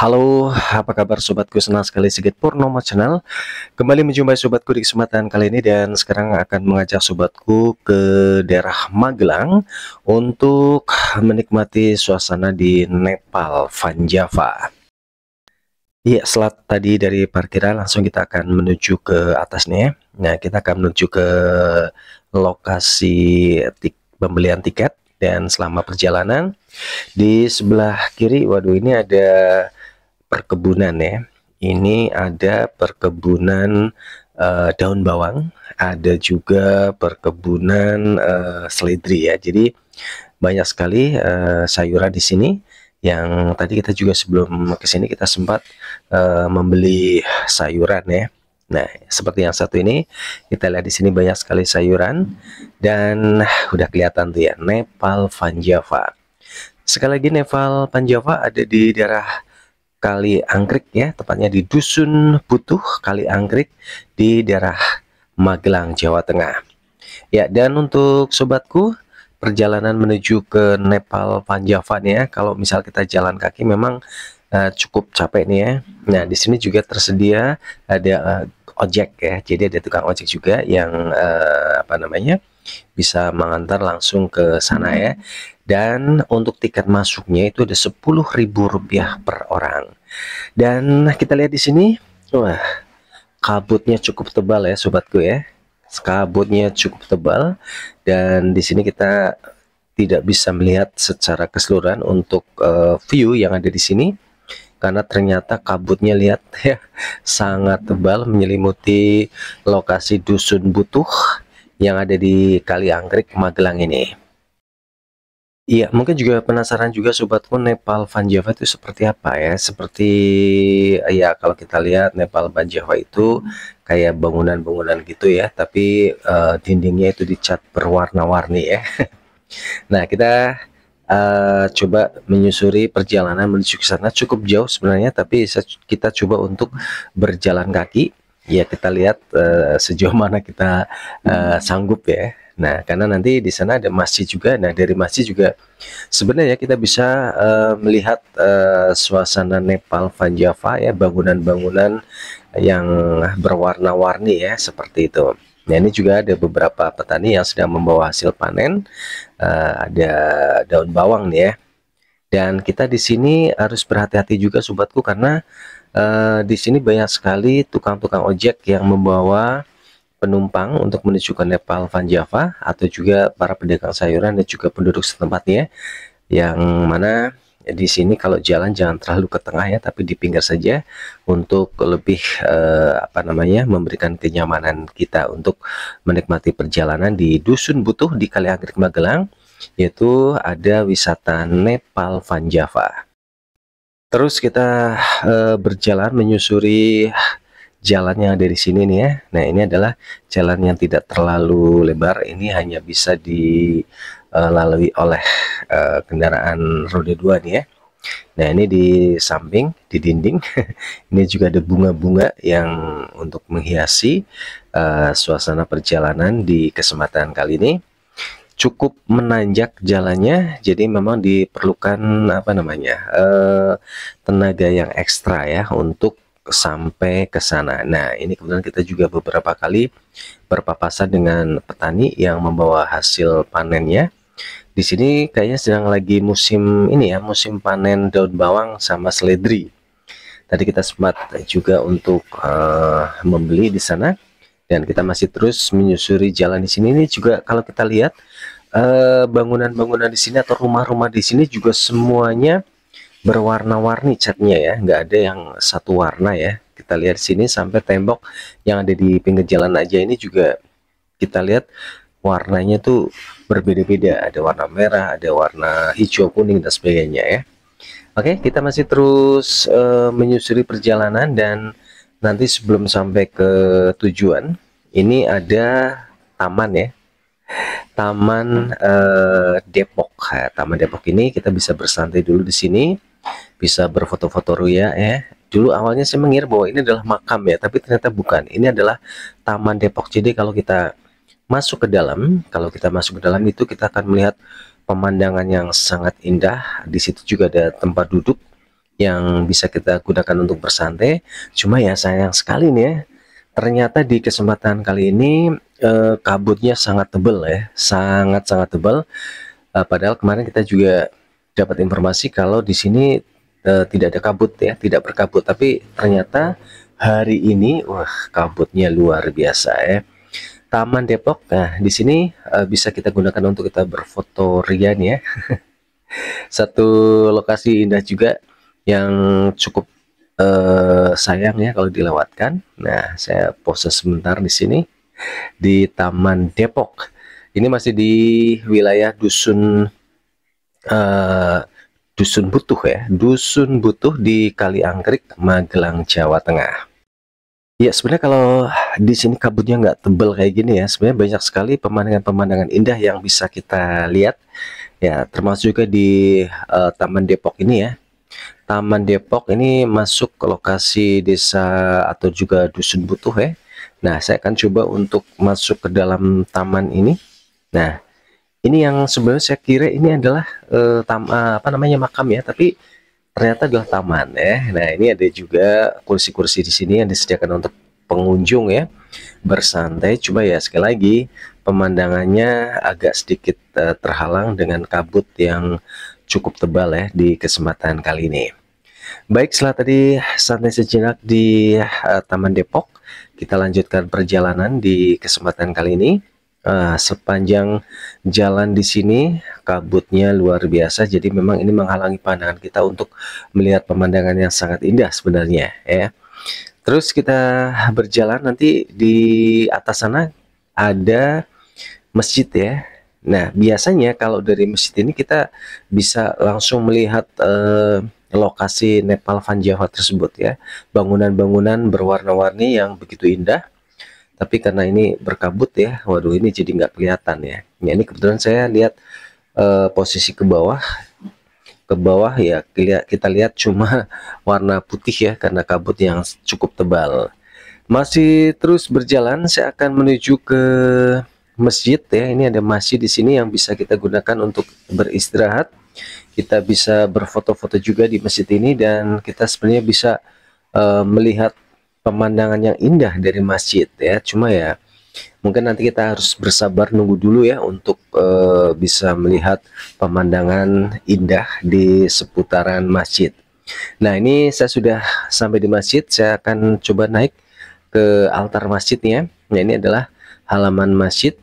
Halo, apa kabar sobatku? Senang sekali Sigit Purnomo Channel Kembali menjumpai sobatku di kesempatan kali ini Dan sekarang akan mengajak sobatku ke daerah Magelang Untuk menikmati suasana di Nepal, Van Java Iya, selat tadi dari parkiran langsung kita akan menuju ke atasnya ya. Nah, kita akan menuju ke lokasi pembelian tiket dan selama perjalanan di sebelah kiri waduh ini ada perkebunan ya. Ini ada perkebunan uh, daun bawang, ada juga perkebunan uh, seledri ya. Jadi banyak sekali uh, sayuran di sini yang tadi kita juga sebelum ke sini kita sempat uh, membeli sayuran ya. Nah, seperti yang satu ini, kita lihat di sini banyak sekali sayuran dan udah kelihatan tuh ya, Nepal Panjava. Sekali lagi Nepal Panjava ada di daerah Kali Angkrik ya, tepatnya di Dusun Butuh Kali Angkrik di daerah Magelang, Jawa Tengah. Ya, dan untuk sobatku, perjalanan menuju ke Nepal Panjavan ya, kalau misal kita jalan kaki memang uh, cukup capek nih ya. Nah, di sini juga tersedia ada uh, ojek ya. Jadi ada tukang ojek juga yang uh, apa namanya? bisa mengantar langsung ke sana ya. Mm-hmm. Dan untuk tiket masuknya itu ada Rp10.000 per orang. Dan kita lihat di sini, wah, kabutnya cukup tebal ya sobatku ya. Kabutnya cukup tebal dan di sini kita tidak bisa melihat secara keseluruhan untuk uh, view yang ada di sini karena ternyata kabutnya lihat ya sangat tebal menyelimuti lokasi dusun butuh yang ada di Kali Anggrek Magelang ini. Iya, mungkin juga penasaran juga sobatku Nepal Van Java itu seperti apa ya? Seperti ya kalau kita lihat Nepal Van Java itu kayak bangunan-bangunan gitu ya, tapi uh, dindingnya itu dicat berwarna-warni ya. nah, kita uh, coba menyusuri perjalanan menuju ke sana cukup jauh sebenarnya, tapi kita coba untuk berjalan kaki ya kita lihat uh, sejauh mana kita uh, sanggup ya. Nah, karena nanti di sana ada masjid juga. Nah, dari masjid juga sebenarnya kita bisa uh, melihat uh, suasana Nepal Van Java ya, bangunan-bangunan yang berwarna-warni ya seperti itu. Nah, ini juga ada beberapa petani yang sedang membawa hasil panen. Uh, ada daun bawang nih ya. Dan kita di sini harus berhati-hati juga sobatku karena eh, di sini banyak sekali tukang-tukang ojek yang membawa penumpang untuk menuju ke Nepal Van Java atau juga para pedagang sayuran dan juga penduduk setempatnya. yang mana di sini kalau jalan jangan terlalu ke tengah ya tapi di pinggir saja untuk lebih eh, apa namanya memberikan kenyamanan kita untuk menikmati perjalanan di dusun butuh di Kaliangkrik Magelang yaitu ada wisata Nepal Van Java. Terus kita e, berjalan menyusuri jalan yang ada di sini nih ya. Nah, ini adalah jalan yang tidak terlalu lebar, ini hanya bisa dilalui eh, oleh e, kendaraan roda dua nih ya. Nah, ini di samping, di dinding. ini juga ada bunga-bunga yang untuk menghiasi suasana perjalanan di kesempatan kali ini cukup menanjak jalannya jadi memang diperlukan apa namanya eh, tenaga yang ekstra ya untuk sampai ke sana. Nah, ini kemudian kita juga beberapa kali berpapasan dengan petani yang membawa hasil panennya. Di sini kayaknya sedang lagi musim ini ya, musim panen daun bawang sama seledri. Tadi kita sempat juga untuk uh, membeli di sana dan kita masih terus menyusuri jalan di sini ini juga kalau kita lihat Eh, bangunan-bangunan di sini atau rumah-rumah di sini juga semuanya berwarna-warni catnya ya nggak ada yang satu warna ya kita lihat sini sampai tembok yang ada di pinggir jalan aja ini juga kita lihat warnanya tuh berbeda-beda ada warna merah ada warna hijau kuning dan sebagainya ya Oke kita masih terus uh, menyusuri perjalanan dan nanti sebelum sampai ke tujuan ini ada taman ya Taman eh, Depok. Ya, Taman Depok ini kita bisa bersantai dulu di sini, bisa berfoto-foto ya. Eh, dulu awalnya saya mengira bahwa ini adalah makam ya, tapi ternyata bukan. Ini adalah Taman Depok. Jadi kalau kita masuk ke dalam, kalau kita masuk ke dalam itu kita akan melihat pemandangan yang sangat indah. Di situ juga ada tempat duduk yang bisa kita gunakan untuk bersantai. Cuma ya sayang sekali nih ya, ternyata di kesempatan kali ini eh, kabutnya sangat tebal ya sangat-sangat tebal eh, padahal kemarin kita juga dapat informasi kalau di sini eh, tidak ada kabut ya tidak berkabut tapi ternyata hari ini wah kabutnya luar biasa ya Taman Depok nah di sini eh, bisa kita gunakan untuk kita berfoto rian ya satu lokasi indah juga yang cukup eh, sayang ya kalau dilewatkan. Nah, saya pose sebentar di sini di Taman Depok. Ini masih di wilayah dusun eh, dusun Butuh ya, dusun Butuh di Kali Angkrik, Magelang, Jawa Tengah. Ya sebenarnya kalau di sini kabutnya nggak tebel kayak gini ya, sebenarnya banyak sekali pemandangan-pemandangan indah yang bisa kita lihat. Ya termasuk juga di uh, Taman Depok ini ya, Taman Depok ini masuk ke lokasi desa atau juga dusun butuh ya. Nah, saya akan coba untuk masuk ke dalam taman ini. Nah, ini yang sebenarnya saya kira ini adalah eh, tam eh, apa namanya makam ya, tapi ternyata adalah taman ya. Nah, ini ada juga kursi-kursi di sini yang disediakan untuk pengunjung ya bersantai. Coba ya sekali lagi pemandangannya agak sedikit eh, terhalang dengan kabut yang cukup tebal ya di kesempatan kali ini. Baik, setelah tadi santai sejenak di uh, Taman Depok, kita lanjutkan perjalanan di kesempatan kali ini. Uh, sepanjang jalan di sini kabutnya luar biasa jadi memang ini menghalangi pandangan kita untuk melihat pemandangan yang sangat indah sebenarnya ya terus kita berjalan nanti di atas sana ada masjid ya nah biasanya kalau dari masjid ini kita bisa langsung melihat uh, lokasi Nepal Van Java tersebut ya. Bangunan-bangunan berwarna-warni yang begitu indah. Tapi karena ini berkabut ya, waduh ini jadi nggak kelihatan ya. ya. Ini kebetulan saya lihat uh, posisi ke bawah. Ke bawah ya kita lihat cuma warna putih ya karena kabut yang cukup tebal. Masih terus berjalan, saya akan menuju ke masjid ya. Ini ada masjid di sini yang bisa kita gunakan untuk beristirahat kita bisa berfoto-foto juga di masjid ini dan kita sebenarnya bisa uh, melihat pemandangan yang indah dari masjid ya cuma ya mungkin nanti kita harus bersabar nunggu dulu ya untuk uh, bisa melihat pemandangan indah di seputaran masjid nah ini saya sudah sampai di masjid saya akan coba naik ke altar masjidnya nah ini adalah halaman masjid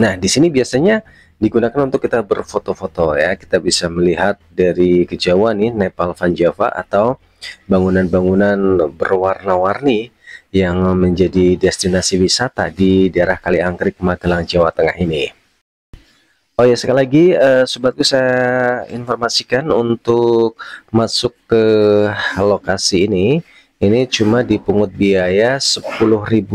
nah di sini biasanya digunakan untuk kita berfoto-foto ya kita bisa melihat dari kejauhan nih Nepal Van Java atau bangunan-bangunan berwarna-warni yang menjadi destinasi wisata di daerah Kali Angkrik Magelang Jawa Tengah ini Oh ya sekali lagi uh, sobatku saya informasikan untuk masuk ke lokasi ini ini cuma dipungut biaya Rp10.000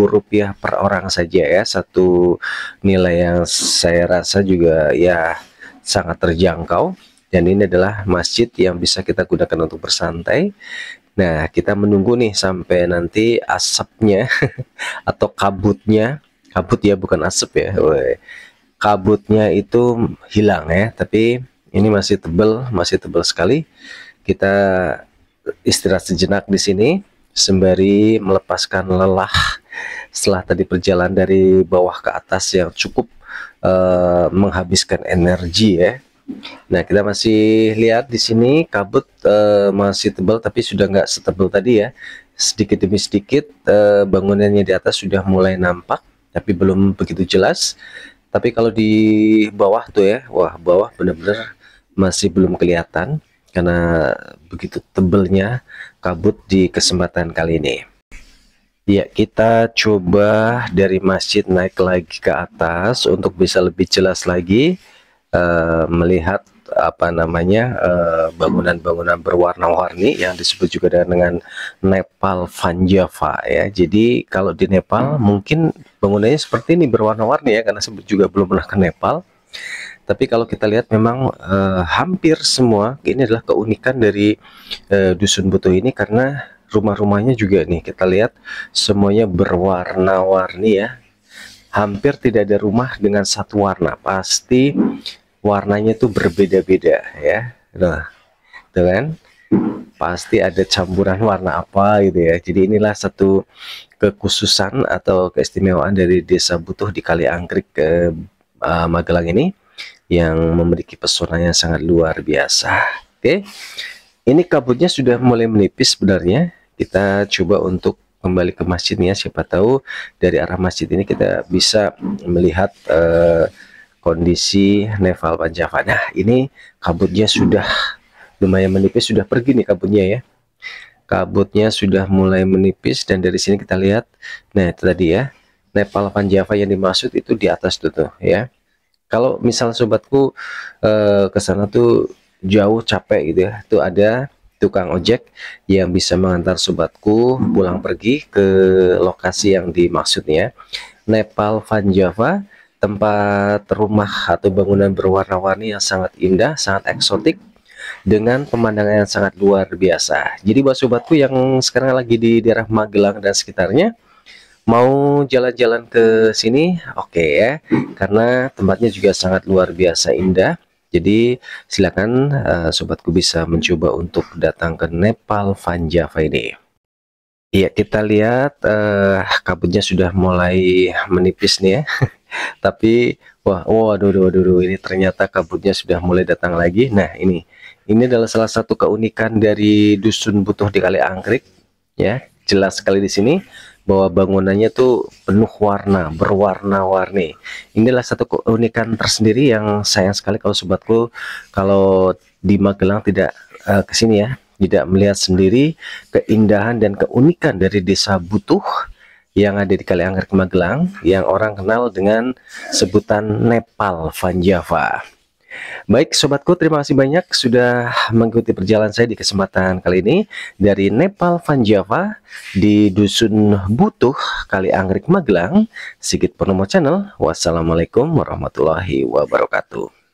per orang saja ya satu nilai yang saya rasa juga ya sangat terjangkau dan ini adalah masjid yang bisa kita gunakan untuk bersantai nah kita menunggu nih sampai nanti asapnya atau kabutnya kabut ya bukan asap ya woy. kabutnya itu hilang ya tapi ini masih tebel masih tebel sekali kita istirahat sejenak di sini sembari melepaskan lelah setelah tadi perjalanan dari bawah ke atas yang cukup uh, menghabiskan energi ya. Nah kita masih lihat di sini kabut uh, masih tebal tapi sudah nggak setebal tadi ya. Sedikit demi sedikit uh, bangunannya di atas sudah mulai nampak tapi belum begitu jelas. Tapi kalau di bawah tuh ya, wah bawah benar-benar masih belum kelihatan karena begitu tebelnya kabut di kesempatan kali ini. Ya, kita coba dari masjid naik lagi ke atas untuk bisa lebih jelas lagi uh, melihat apa namanya eh, bangunan-bangunan uh, berwarna-warni yang disebut juga dengan Nepal Vanjava ya. Jadi kalau di Nepal mungkin bangunannya seperti ini berwarna-warni ya karena sebut juga belum pernah ke Nepal. Tapi kalau kita lihat memang eh, hampir semua ini adalah keunikan dari eh, dusun butuh ini karena rumah-rumahnya juga nih kita lihat semuanya berwarna-warni ya. Hampir tidak ada rumah dengan satu warna, pasti warnanya tuh berbeda-beda ya. Nah, dengan pasti ada campuran warna apa gitu ya. Jadi inilah satu kekhususan atau keistimewaan dari Desa Butuh di Kali Angkrik ke uh, eh, Magelang ini yang memiliki pesonanya sangat luar biasa. Oke. Ini kabutnya sudah mulai menipis sebenarnya. Kita coba untuk kembali ke masjidnya siapa tahu dari arah masjid ini kita bisa melihat uh, kondisi Neval Panjava. Nah, ini kabutnya sudah lumayan menipis, sudah pergi nih kabutnya ya. Kabutnya sudah mulai menipis dan dari sini kita lihat nah itu tadi ya. Nepal Panjava yang dimaksud itu di atas itu tuh ya kalau misal sobatku eh, ke sana tuh jauh capek gitu ya tuh ada tukang ojek yang bisa mengantar sobatku pulang pergi ke lokasi yang dimaksudnya Nepal Van Java tempat rumah atau bangunan berwarna-warni yang sangat indah, sangat eksotik dengan pemandangan yang sangat luar biasa. Jadi buat sobatku yang sekarang lagi di daerah Magelang dan sekitarnya, mau jalan-jalan ke sini oke okay ya karena tempatnya juga sangat luar biasa indah jadi silakan uh, sobatku bisa mencoba untuk datang ke Nepal Van Java ini Iya kita lihat uh, kabutnya sudah mulai menipis nih ya tapi wah waduh waduh, waduh ini ternyata kabutnya sudah mulai datang lagi nah ini ini adalah salah satu keunikan dari dusun butuh di kali angkrik ya jelas sekali di sini bahwa bangunannya tuh penuh warna, berwarna-warni. Inilah satu keunikan tersendiri yang sayang sekali kalau sobatku kalau di Magelang tidak uh, sini ya, tidak melihat sendiri keindahan dan keunikan dari desa Butuh yang ada di Kaliangger Magelang yang orang kenal dengan sebutan Nepal Van Java. Baik sobatku, terima kasih banyak sudah mengikuti perjalanan saya di kesempatan kali ini dari Nepal Van Java di Dusun Butuh, Kali Anggrek Magelang, Sigit Purnomo Channel. Wassalamualaikum warahmatullahi wabarakatuh.